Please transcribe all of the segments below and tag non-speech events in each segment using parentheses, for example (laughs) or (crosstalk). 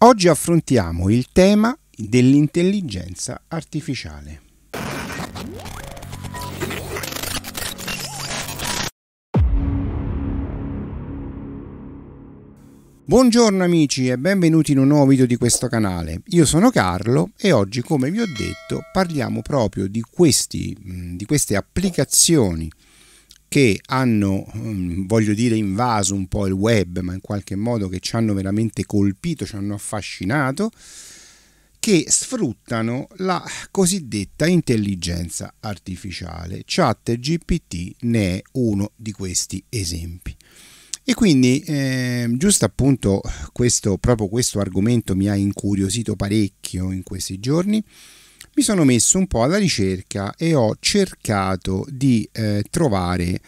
Oggi affrontiamo il tema dell'intelligenza artificiale. Buongiorno amici e benvenuti in un nuovo video di questo canale. Io sono Carlo e oggi, come vi ho detto, parliamo proprio di, questi, di queste applicazioni che hanno, mm, voglio dire, invaso un po' il web, ma in qualche modo che ci hanno veramente colpito, ci hanno affascinato, che sfruttano la cosiddetta intelligenza artificiale. Chat GPT ne è uno di questi esempi. E quindi, eh, giusto appunto, questo, proprio questo argomento mi ha incuriosito parecchio in questi giorni mi sono messo un po' alla ricerca e ho cercato di eh, trovare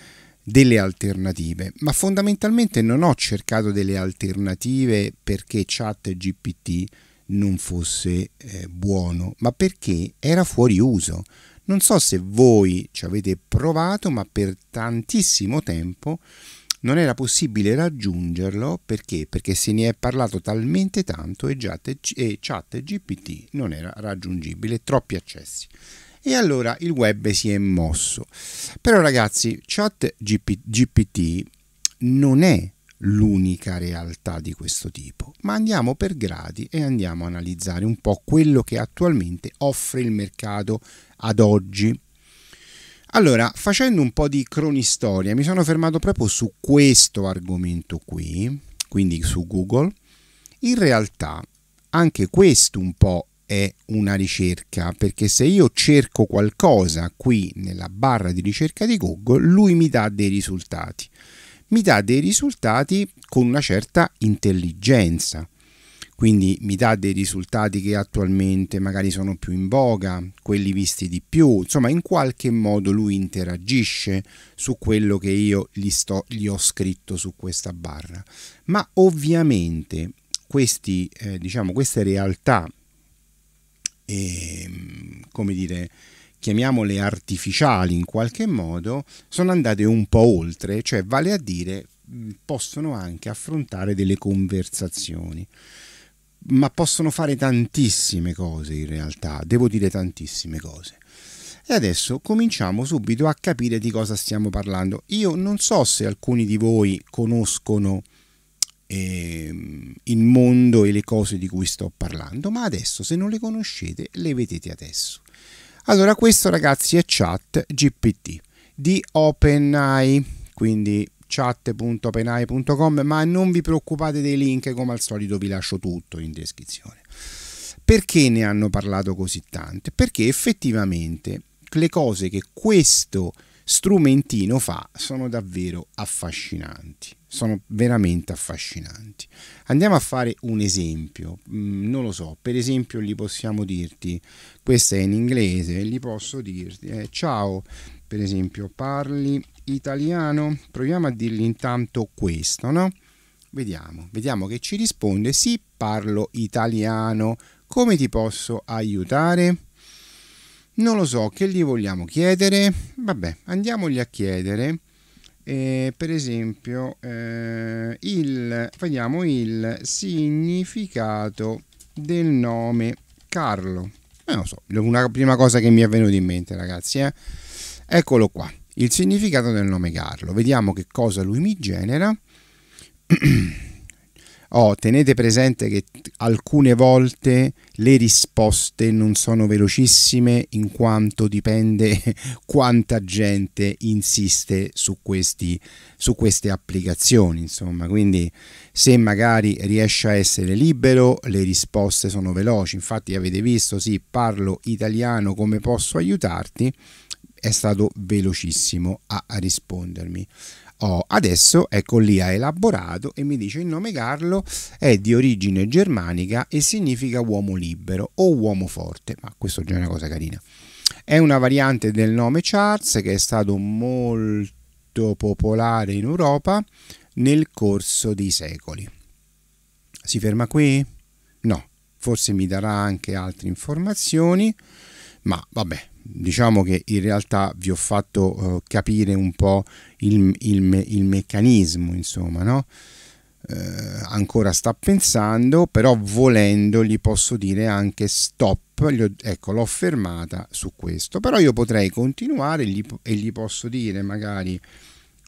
delle alternative, ma fondamentalmente non ho cercato delle alternative perché chat GPT non fosse eh, buono, ma perché era fuori uso. Non so se voi ci avete provato, ma per tantissimo tempo non era possibile raggiungerlo perché? perché se ne è parlato talmente tanto e, già te, e chat GPT non era raggiungibile, troppi accessi. E allora il web si è mosso. Però ragazzi, chat GP, GPT non è l'unica realtà di questo tipo, ma andiamo per gradi e andiamo a analizzare un po' quello che attualmente offre il mercato ad oggi allora, facendo un po' di cronistoria, mi sono fermato proprio su questo argomento qui, quindi su Google. In realtà anche questo un po' è una ricerca, perché se io cerco qualcosa qui nella barra di ricerca di Google, lui mi dà dei risultati. Mi dà dei risultati con una certa intelligenza quindi mi dà dei risultati che attualmente magari sono più in voga, quelli visti di più, insomma in qualche modo lui interagisce su quello che io gli, sto, gli ho scritto su questa barra. Ma ovviamente questi, eh, diciamo, queste realtà, eh, come dire, chiamiamole artificiali in qualche modo, sono andate un po' oltre, cioè vale a dire possono anche affrontare delle conversazioni ma possono fare tantissime cose in realtà, devo dire tantissime cose. E adesso cominciamo subito a capire di cosa stiamo parlando. Io non so se alcuni di voi conoscono eh, il mondo e le cose di cui sto parlando, ma adesso se non le conoscete le vedete adesso. Allora questo ragazzi è chat GPT di OpenAI, quindi chat.openai.com ma non vi preoccupate dei link, come al solito vi lascio tutto in descrizione. Perché ne hanno parlato così tante? Perché effettivamente le cose che questo strumentino fa sono davvero affascinanti, sono veramente affascinanti. Andiamo a fare un esempio, mm, non lo so, per esempio gli possiamo dirti, questa è in inglese, gli posso dirti, eh, ciao, per esempio parli italiano? Proviamo a dirgli intanto questo, no? Vediamo, vediamo che ci risponde. Sì, parlo italiano. Come ti posso aiutare? Non lo so, che gli vogliamo chiedere? Vabbè, andiamogli a chiedere. Eh, per esempio, eh, il, vediamo il significato del nome Carlo. Eh, non lo so, una prima cosa che mi è venuta in mente, ragazzi. Eh? Eccolo qua il significato del nome Carlo. Vediamo che cosa lui mi genera. (clears throat) Oh, tenete presente che alcune volte le risposte non sono velocissime in quanto dipende (laughs) quanta gente insiste su, questi, su queste applicazioni. Insomma, quindi se magari riesce a essere libero, le risposte sono veloci. Infatti avete visto, sì, parlo italiano, come posso aiutarti? è stato velocissimo a rispondermi. Oh, adesso ecco lì ha elaborato e mi dice il nome Carlo è di origine germanica e significa uomo libero o uomo forte, ma questo è una cosa carina. È una variante del nome Charles che è stato molto popolare in Europa nel corso dei secoli. Si ferma qui? No, forse mi darà anche altre informazioni ma vabbè, diciamo che in realtà vi ho fatto uh, capire un po' il, il, il meccanismo, insomma, no? Uh, ancora sta pensando, però volendo gli posso dire anche stop, ho, ecco l'ho fermata su questo, però io potrei continuare gli, e gli posso dire magari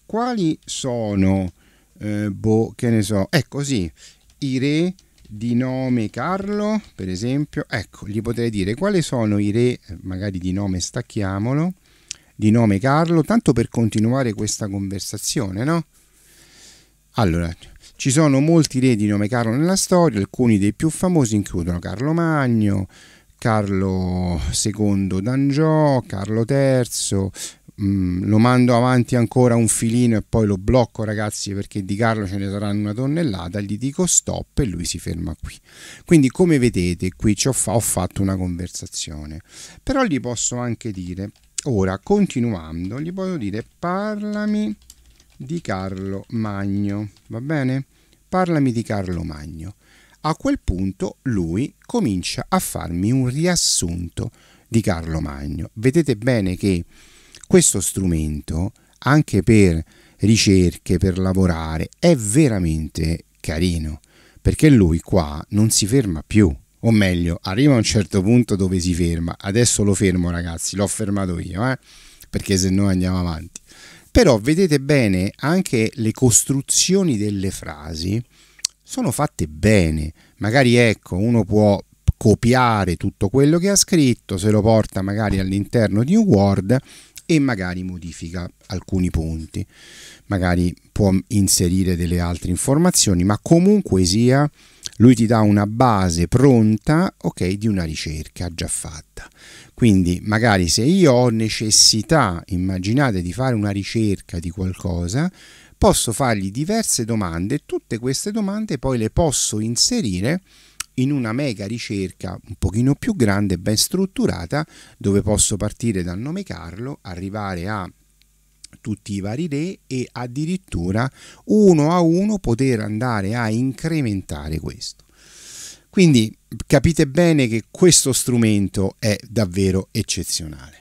quali sono, uh, boh, che ne so, è così, ecco, i re di nome Carlo, per esempio, ecco, gli potrei dire quali sono i re, eh, magari di nome stacchiamolo, di nome Carlo, tanto per continuare questa conversazione, no? Allora, ci sono molti re di nome Carlo nella storia, alcuni dei più famosi includono Carlo Magno, Carlo II d'Angiò, Carlo III, Mm, lo mando avanti ancora un filino e poi lo blocco ragazzi perché di Carlo ce ne saranno una tonnellata gli dico stop e lui si ferma qui quindi come vedete qui ho, fa ho fatto una conversazione però gli posso anche dire ora continuando gli posso dire parlami di Carlo Magno va bene? parlami di Carlo Magno a quel punto lui comincia a farmi un riassunto di Carlo Magno vedete bene che questo strumento anche per ricerche, per lavorare, è veramente carino, perché lui qua non si ferma più, o meglio, arriva a un certo punto dove si ferma, adesso lo fermo ragazzi, l'ho fermato io, eh? perché se no andiamo avanti. Però vedete bene anche le costruzioni delle frasi sono fatte bene, magari ecco, uno può copiare tutto quello che ha scritto, se lo porta magari all'interno di un Word e magari modifica alcuni punti, magari può inserire delle altre informazioni, ma comunque sia lui ti dà una base pronta ok, di una ricerca già fatta. Quindi magari se io ho necessità, immaginate di fare una ricerca di qualcosa, posso fargli diverse domande e tutte queste domande poi le posso inserire in una mega ricerca un pochino più grande, ben strutturata, dove posso partire dal nome Carlo, arrivare a tutti i vari re e addirittura uno a uno poter andare a incrementare questo. Quindi capite bene che questo strumento è davvero eccezionale.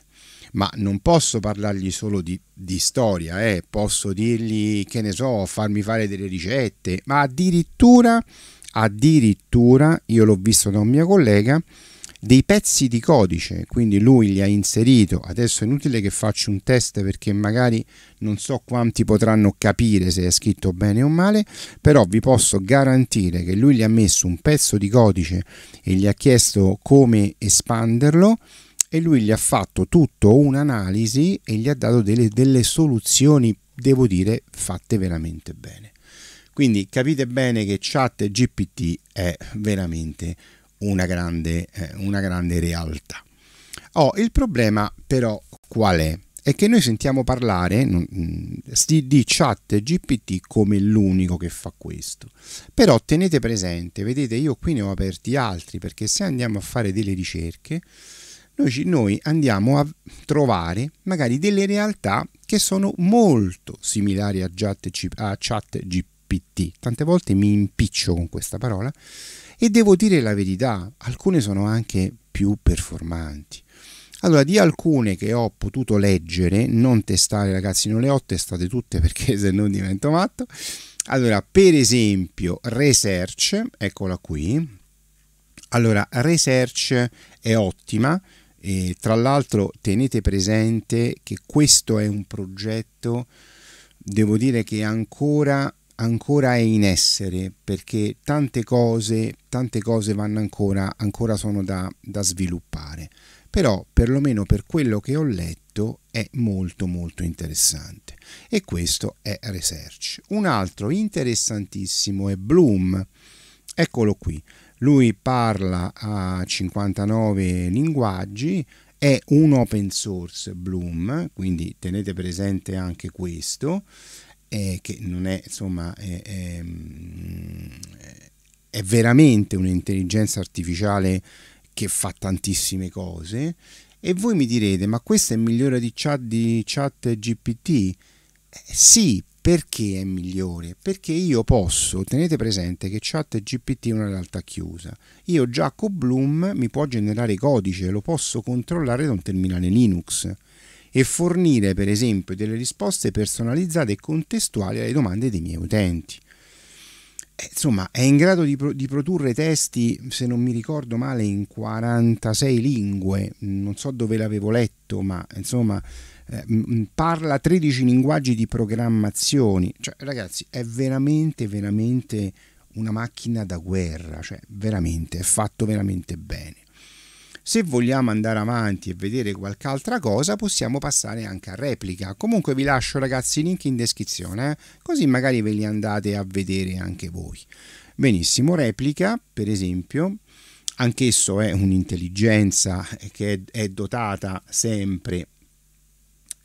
Ma non posso parlargli solo di, di storia, eh? posso dirgli, che ne so, farmi fare delle ricette, ma addirittura addirittura io l'ho visto da un mio collega dei pezzi di codice quindi lui li ha inserito adesso è inutile che faccio un test perché magari non so quanti potranno capire se è scritto bene o male però vi posso garantire che lui gli ha messo un pezzo di codice e gli ha chiesto come espanderlo e lui gli ha fatto tutto un'analisi e gli ha dato delle, delle soluzioni devo dire fatte veramente bene quindi capite bene che chat GPT è veramente una grande, eh, una grande realtà. Oh, il problema però qual è? È che noi sentiamo parlare mm, di chat GPT come l'unico che fa questo. Però tenete presente, vedete io qui ne ho aperti altri perché se andiamo a fare delle ricerche, noi, noi andiamo a trovare magari delle realtà che sono molto similari a chat, a chat GPT GPT. Tante volte mi impiccio con questa parola e devo dire la verità, alcune sono anche più performanti. Allora, di alcune che ho potuto leggere, non testare ragazzi, non le ho testate tutte perché (laughs) se non divento matto. Allora, per esempio, Research, eccola qui. Allora, Research è ottima, e tra l'altro tenete presente che questo è un progetto, devo dire che ancora ancora è in essere perché tante cose, tante cose vanno ancora, ancora sono da, da sviluppare, però perlomeno per quello che ho letto è molto molto interessante e questo è Research. Un altro interessantissimo è Bloom, eccolo qui, lui parla a 59 linguaggi, è un open source Bloom, quindi tenete presente anche questo eh, che non è insomma è, è, mm, è veramente un'intelligenza artificiale che fa tantissime cose e voi mi direte ma questa è migliore di chat, di chat GPT? Eh, sì, perché è migliore? Perché io posso, tenete presente che chat GPT è una realtà chiusa, io già con Bloom mi può generare codice, lo posso controllare da un terminale Linux e fornire per esempio delle risposte personalizzate e contestuali alle domande dei miei utenti. Eh, insomma, è in grado di, pro di produrre testi, se non mi ricordo male, in 46 lingue, non so dove l'avevo letto, ma insomma eh, parla 13 linguaggi di programmazione. Cioè, ragazzi, è veramente, veramente una macchina da guerra. Cioè, veramente, è fatto veramente bene. Se vogliamo andare avanti e vedere qualche altra cosa, possiamo passare anche a replica. Comunque vi lascio ragazzi i link in descrizione, eh? così magari ve li andate a vedere anche voi. Benissimo, replica, per esempio, anch'esso è un'intelligenza che è dotata sempre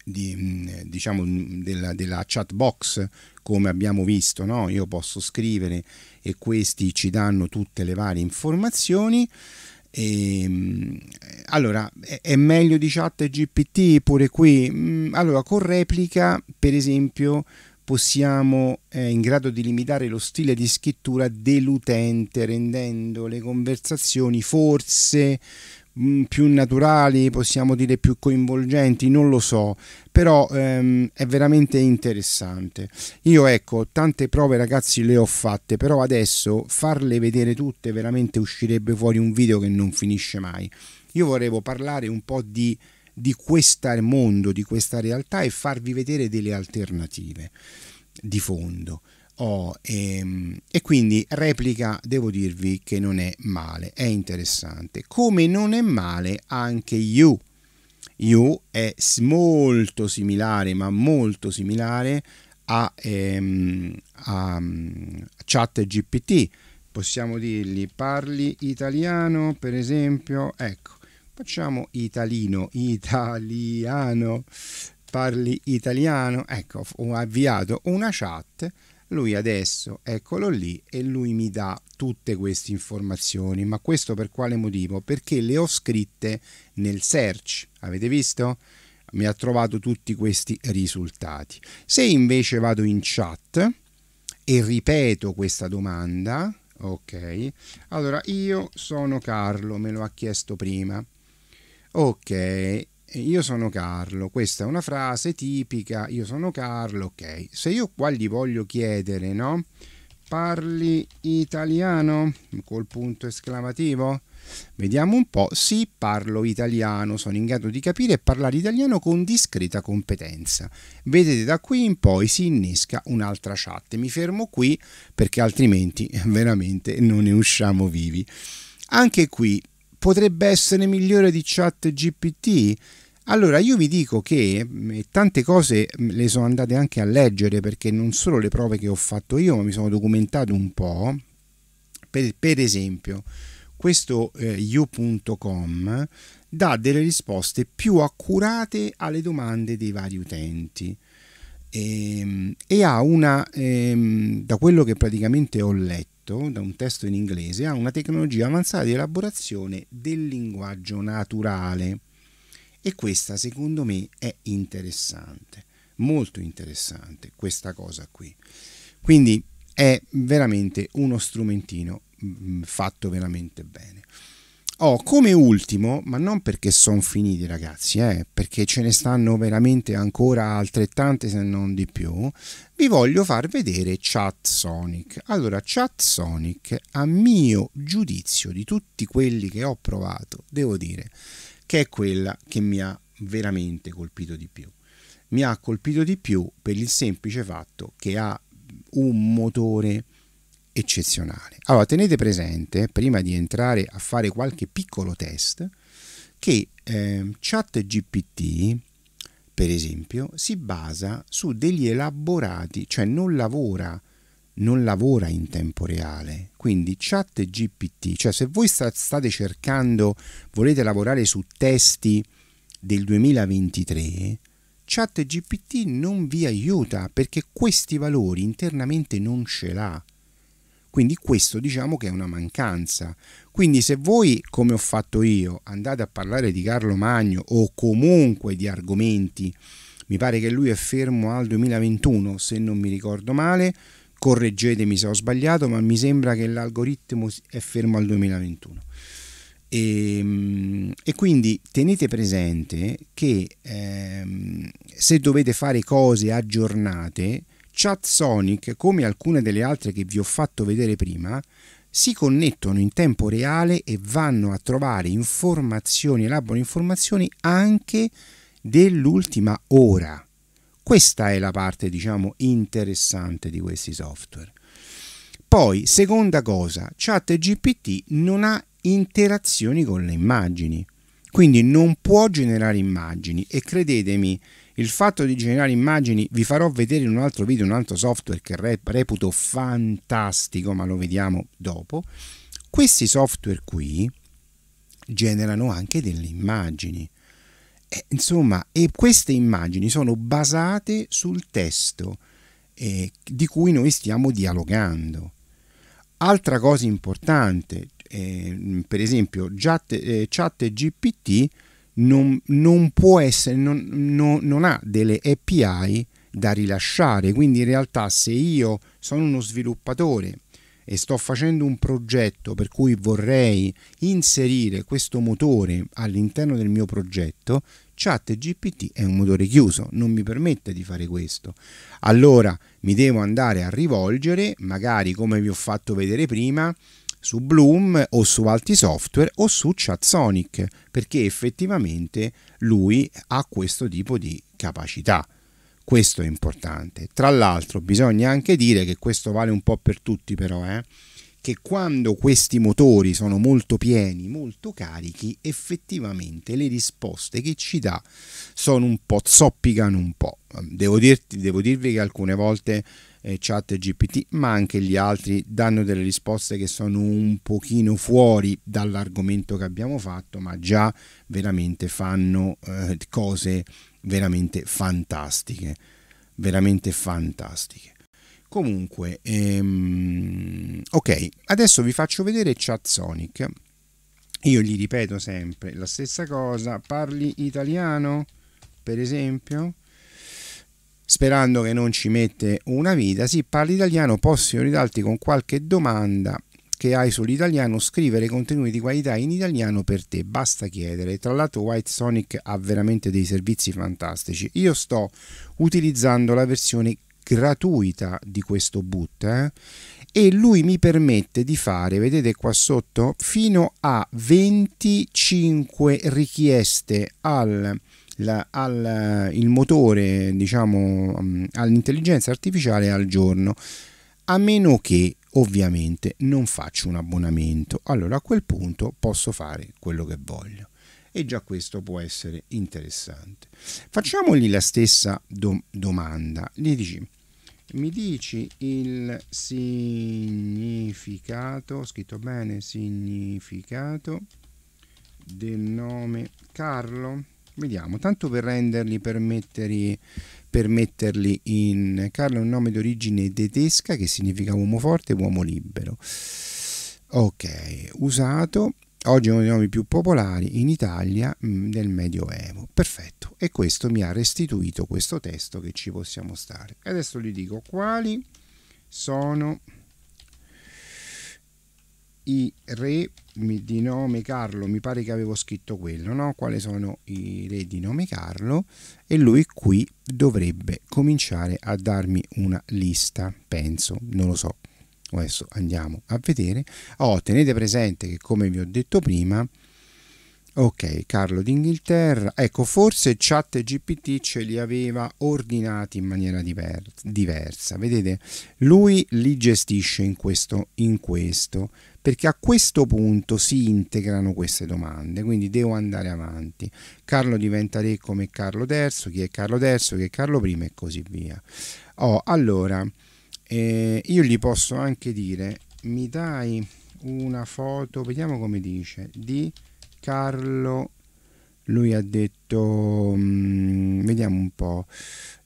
di, mm, diciamo, mm, della, della, chat box come abbiamo visto no? io posso scrivere e questi ci danno tutte le varie informazioni e, ehm, allora, è meglio di chat GPT pure qui? Mm, allora, con replica, per esempio, possiamo eh, in grado di limitare lo stile di scrittura dell'utente rendendo le conversazioni forse Mm, più naturali, possiamo dire più coinvolgenti, non lo so, però ehm, è veramente interessante. Io ecco, tante prove ragazzi le ho fatte, però adesso farle vedere tutte veramente uscirebbe fuori un video che non finisce mai. Io vorrevo parlare un po' di di questo mondo, di questa realtà e farvi vedere delle alternative di fondo. Oh, e, ehm, e, quindi replica devo dirvi che non è male, è interessante. Come non è male anche you. You è molto similare, ma molto similare a, ehm, a, a mm, chat GPT. Possiamo dirgli parli italiano, per esempio. Ecco, facciamo italino, italiano, parli italiano. Ecco, ho avviato una chat lui adesso eccolo lì e lui mi dà tutte queste informazioni ma questo per quale motivo perché le ho scritte nel search avete visto mi ha trovato tutti questi risultati se invece vado in chat e ripeto questa domanda ok allora io sono Carlo me lo ha chiesto prima ok io sono Carlo, questa è una frase tipica, io sono Carlo, ok. Se io qua gli voglio chiedere, no? Parli italiano? Col punto esclamativo? Vediamo un po', sì, parlo italiano, sono in grado di capire e parlare italiano con discreta competenza. Vedete, da qui in poi si innesca un'altra chat. Mi fermo qui perché altrimenti (laughs) veramente non ne usciamo vivi. Anche qui potrebbe essere migliore di chat GPT? Allora io vi dico che mm, tante cose mm, le sono andate anche a leggere perché non solo le prove che ho fatto io ma mi sono documentato un po', per, per esempio questo eh, you.com dà delle risposte più accurate alle domande dei vari utenti e, ehm, e ha una, ehm, da quello che praticamente ho letto, scritto, da un testo in inglese, ha una tecnologia avanzata di elaborazione del linguaggio naturale. E questa, secondo me, è interessante, molto interessante questa cosa qui. Quindi è veramente uno strumentino mm, mm, fatto veramente bene. Ho oh, come ultimo, ma non perché sono finiti ragazzi, eh, perché ce ne stanno veramente ancora altrettante se non di più, vi voglio far vedere Chat Sonic. Allora, Chat Sonic, a mio giudizio di tutti quelli che ho provato, devo dire che è quella che mi ha veramente colpito di più. Mi ha colpito di più per il semplice fatto che ha un motore eccezionale. Allora tenete presente, prima di entrare a fare qualche piccolo test, che eh, ChatGPT, per esempio, si basa su degli elaborati, cioè non lavora, non lavora in tempo reale. Quindi ChatGPT, cioè se voi state cercando, volete lavorare su testi del 2023, ChatGPT non vi aiuta perché questi valori internamente non ce l'ha. Quindi questo diciamo che è una mancanza. Quindi se voi, come ho fatto io, andate a parlare di Carlo Magno o comunque di argomenti, mi pare che lui è fermo al 2021 se non mi ricordo male, correggetemi se ho sbagliato, ma mi sembra che l'algoritmo è fermo al 2021. E, ehm, e, quindi tenete presente che ehm, se dovete fare cose aggiornate Chat Sonic, come alcune delle altre che vi ho fatto vedere prima, si connettono in tempo reale e vanno a trovare informazioni, elaborano informazioni anche dell'ultima ora. Questa è la parte, diciamo, interessante di questi software. Poi, seconda cosa, ChatGPT non ha interazioni con le immagini, quindi non può generare immagini e credetemi, il fatto di generare immagini vi farò vedere in un altro video, un altro software che reputo fantastico, ma lo vediamo dopo. Questi software qui generano anche delle immagini. E, insomma, e queste immagini sono basate sul testo eh, di cui noi stiamo dialogando. Altra cosa importante, eh, per esempio, chat, eh, chat GPT non, non può essere, non, non, non ha delle API da rilasciare. Quindi in realtà se io sono uno sviluppatore e sto facendo un progetto per cui vorrei inserire questo motore all'interno del mio progetto, ChatGPT è un motore chiuso, non mi permette di fare questo. Allora mi devo andare a rivolgere, magari come vi ho fatto vedere prima, su Bloom o su altri software o su Chatsonic, perché effettivamente lui ha questo tipo di capacità. Questo è importante. Tra l'altro bisogna anche dire che questo vale un po' per tutti però, eh? che quando questi motori sono molto pieni, molto carichi, effettivamente le risposte che ci dà sono un po' zoppicano un po'. Devo, dirti, devo dirvi che alcune volte eh, chat GPT, ma anche gli altri danno delle risposte che sono un pochino fuori dall'argomento che abbiamo fatto, ma già veramente fanno eh, cose veramente fantastiche, veramente fantastiche. Comunque, ehm, ok, adesso vi faccio vedere Chat Sonic. Io gli ripeto sempre la stessa cosa, parli italiano, per esempio, sperando che non ci mette una vita, sì, parli italiano, posso ridarti con qualche domanda che hai sull'italiano, scrivere contenuti di qualità in italiano per te, basta chiedere. Tra l'altro White Sonic ha veramente dei servizi fantastici. Io sto utilizzando la versione gratuita di questo boot eh? e lui mi permette di fare, vedete qua sotto, fino a 25 richieste al la, al, il motore diciamo, mm, all'intelligenza artificiale al giorno, a meno che ovviamente non faccio un abbonamento. Allora a quel punto posso fare quello che voglio e già questo può essere interessante. Facciamogli la stessa do domanda. Gli dici, mi dici il significato, scritto bene, significato del nome Carlo? Vediamo, tanto per renderli, per metterli, per metterli in... Carlo è un nome d'origine tedesca che significa uomo forte, uomo libero. Ok, usato oggi è uno dei nomi più popolari in Italia mm, del Medioevo. Perfetto, e questo mi ha restituito questo testo che ci possiamo stare. adesso gli dico quali sono i re di nome Carlo, mi pare che avevo scritto quello, no? quali sono i re di nome Carlo e lui qui dovrebbe cominciare a darmi una lista, penso, non lo so. Adesso andiamo a vedere. Oh, tenete presente che come vi ho detto prima, ok, Carlo d'Inghilterra, ecco, forse chat GPT ce li aveva ordinati in maniera diversa, vedete? Lui li gestisce in questo, in questo perché a questo punto si integrano queste domande, quindi devo andare avanti. Carlo diventa re come Carlo III, chi è Carlo III, chi è Carlo I e così via. Oh, allora, eh, io gli posso anche dire, mi dai una foto, vediamo come dice, di Carlo lui ha detto, mm, vediamo un po',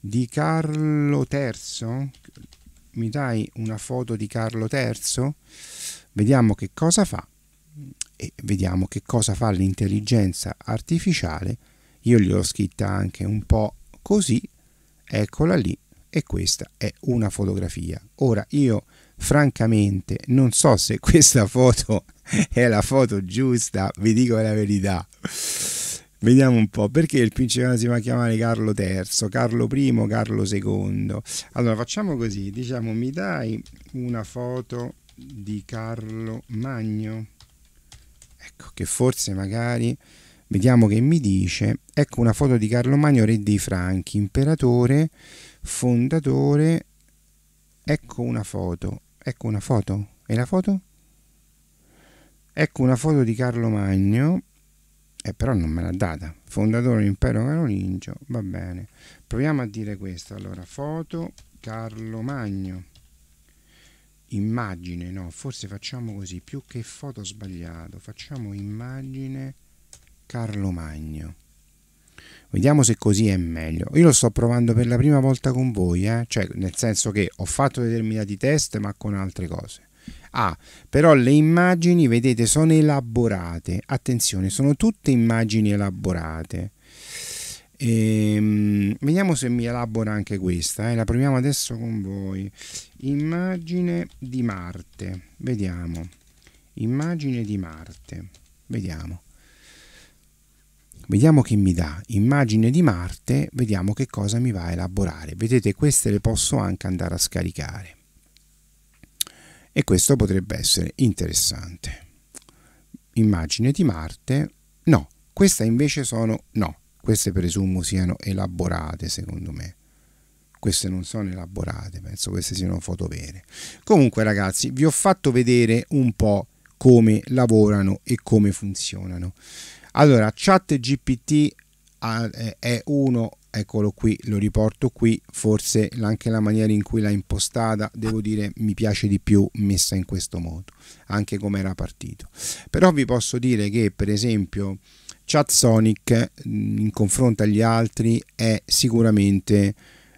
di Carlo III, mi dai una foto di Carlo III? Vediamo che cosa fa e vediamo che cosa fa l'intelligenza artificiale. Io ho scritta anche un po' così, eccola lì e questa è una fotografia. Ora io francamente non so se (laughs) questa foto è la foto giusta, vi dico la verità Vediamo un po' perché il principe si va a chiamare Carlo III, Carlo I, Carlo II. Allora facciamo così, diciamo mi dai una foto di Carlo Magno. Ecco che forse magari vediamo che mi dice. Ecco una foto di Carlo Magno, re dei Franchi, imperatore, fondatore. Ecco una foto. Ecco una foto. E la foto? Ecco una foto di Carlo Magno, eh, però non me l'ha data. Fondatore dell'impero carolingio, va bene. Proviamo a dire questo. Allora, foto Carlo Magno. Immagine, no, forse facciamo così, più che foto sbagliato, facciamo immagine Carlo Magno. Vediamo se così è meglio. Io lo sto provando per la prima volta con voi, eh? cioè nel senso che ho fatto determinati test ma con altre cose. Ah, però le immagini, vedete, sono elaborate. Attenzione, sono tutte immagini elaborate. Ehm, vediamo se mi elabora anche questa. Eh. La proviamo adesso con voi. Immagine di Marte. Vediamo. Immagine di Marte. Vediamo. Vediamo che mi dà immagine di Marte, vediamo che cosa mi va a elaborare. Vedete, queste le posso anche andare a scaricare e questo potrebbe essere interessante. Immagine di Marte, no, queste invece sono, no, queste presumo siano elaborate secondo me. Queste non sono elaborate, penso queste siano foto vere. Comunque ragazzi, vi ho fatto vedere un po' come lavorano e come funzionano. Allora, GPT ah, eh, è uno eccolo qui lo riporto qui forse anche la maniera in cui l'ha impostata devo dire mi piace di più messa in questo modo anche come era partito però vi posso dire che per esempio Chat Sonic in confronto agli altri è sicuramente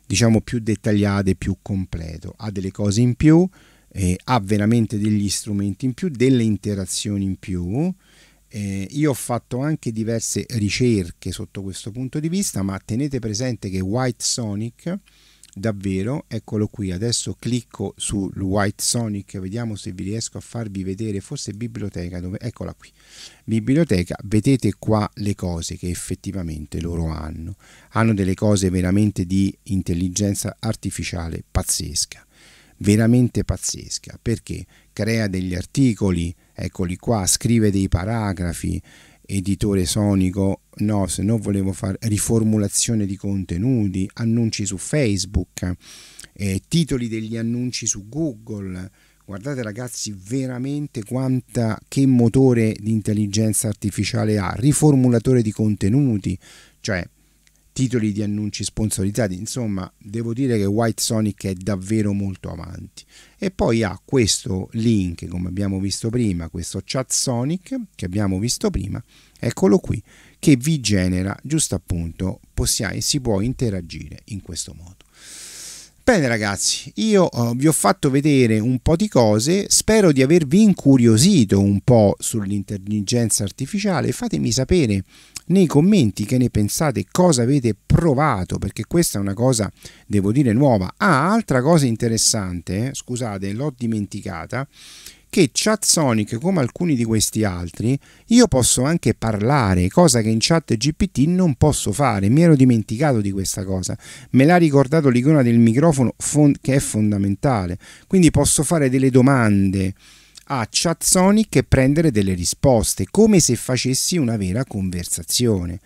diciamo più dettagliato e più completo ha delle cose in più eh, ha veramente degli strumenti in più delle interazioni in più eh, io ho fatto anche diverse ricerche sotto questo punto di vista, ma tenete presente che White Sonic, davvero, eccolo qui, adesso clicco su White Sonic, vediamo se vi riesco a farvi vedere, forse biblioteca, dove, eccola qui, biblioteca, vedete qua le cose che effettivamente loro hanno, hanno delle cose veramente di intelligenza artificiale pazzesca, veramente pazzesca, perché crea degli articoli, eccoli qua, scrive dei paragrafi, editore sonico, no, se no volevo fare riformulazione di contenuti, annunci su Facebook, eh, titoli degli annunci su Google. Guardate ragazzi veramente quanta, che motore di intelligenza artificiale ha, riformulatore di contenuti, cioè titoli di annunci sponsorizzati, insomma devo dire che White Sonic è davvero molto avanti. E poi ha questo link, come abbiamo visto prima, questo chat Sonic che abbiamo visto prima, eccolo qui, che vi genera giusto appunto, possiamo, si può interagire in questo modo. Bene ragazzi, io eh, vi ho fatto vedere un po' di cose, spero di avervi incuriosito un po' sull'intelligenza artificiale, fatemi sapere nei commenti che ne pensate, cosa avete provato, perché questa è una cosa, devo dire, nuova. Ah, altra cosa interessante, eh, scusate, l'ho dimenticata, che chat Sonic, come alcuni di questi altri, io posso anche parlare, cosa che in chat GPT non posso fare, mi ero dimenticato di questa cosa, me l'ha ricordato l'icona del microfono che è fondamentale, quindi posso fare delle domande a Chatsonic e prendere delle risposte, come se facessi una vera conversazione.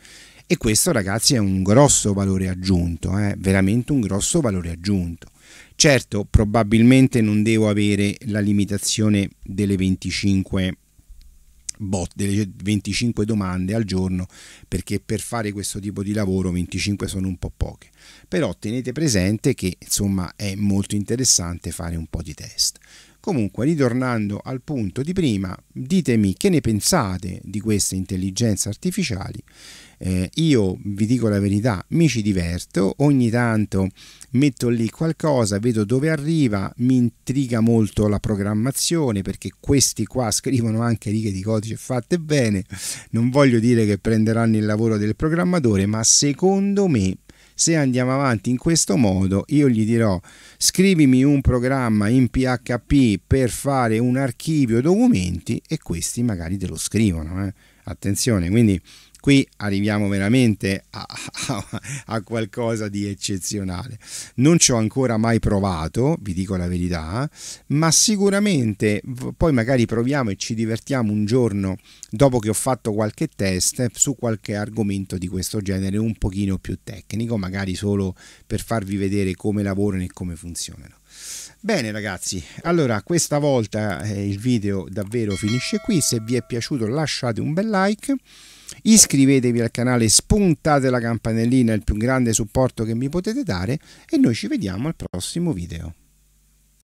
E questo ragazzi è un grosso valore aggiunto, eh? veramente un grosso valore aggiunto. Certo, probabilmente non devo avere la limitazione delle 25 bot, delle 25 domande al giorno, perché per fare questo tipo di lavoro 25 sono un po' poche. Però tenete presente che insomma è molto interessante fare un po' di test. Comunque, ritornando al punto di prima, ditemi che ne pensate di queste intelligenze artificiali. Eh, io vi dico la verità, mi ci diverto, ogni tanto metto lì qualcosa, vedo dove arriva, mi intriga molto la programmazione perché questi qua scrivono anche righe di codice fatte bene, non voglio dire che prenderanno il lavoro del programmatore, ma secondo me se andiamo avanti in questo modo, io gli dirò scrivimi un programma in PHP per fare un archivio documenti e questi magari te lo scrivono. Eh? Attenzione, quindi qui arriviamo veramente a, a, a qualcosa di eccezionale. Non ci ho ancora mai provato, vi dico la verità, ma sicuramente poi magari proviamo e ci divertiamo un giorno dopo che ho fatto qualche test su qualche argomento di questo genere un pochino più tecnico, magari solo per farvi vedere come lavorano e come funzionano. Bene ragazzi, allora questa volta eh, il video davvero finisce qui, se vi è piaciuto lasciate un bel like iscrivetevi al canale, spuntate la campanellina, il più grande supporto che mi potete dare e noi ci vediamo al prossimo video.